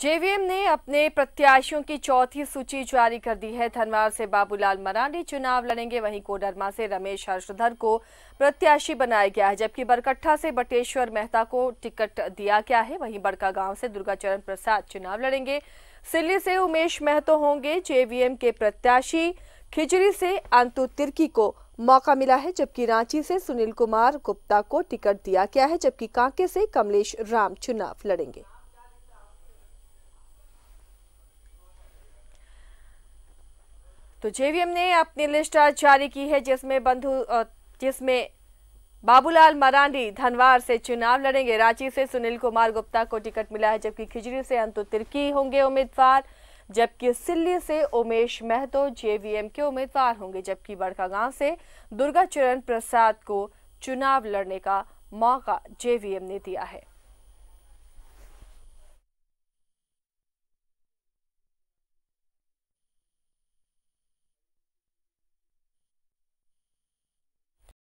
JVM ने अपने प्रत्याशियों की चौथी सूची जारी कर दी है धनवार से बाबूलाल मरांडी चुनाव लड़ेंगे वहीं कोडरमा से रमेश हर्षधर को प्रत्याशी बनाया गया है जबकि बरकट्ठा से बटेश्वर मेहता को टिकट दिया गया है वहीं बड़का गांव से दुर्गाचरण प्रसाद चुनाव लड़ेंगे सिल्ली से उमेश महतो होंगे जेवीएम के प्रत्याशी खिचड़ी से अंतु तिर्की को मौका मिला है जबकि रांची से सुनील कुमार गुप्ता को टिकट दिया गया है जबकि कांके से कमलेश राम चुनाव लड़ेंगे तो जेवीएम ने अपनी लिस्ट आज जारी की है जिसमें बंधु जिसमें बाबूलाल मरांडी धनवार से चुनाव लड़ेंगे रांची से सुनील कुमार गुप्ता को टिकट मिला है जबकि खिजरी से अंतु तिर्की होंगे उम्मीदवार जबकि सिल्ली से उमेश महतो जेवीएम के उम्मीदवार होंगे जबकि बड़कागांव से दुर्गा चरण प्रसाद को चुनाव लड़ने का मौका जेवीएम ने दिया है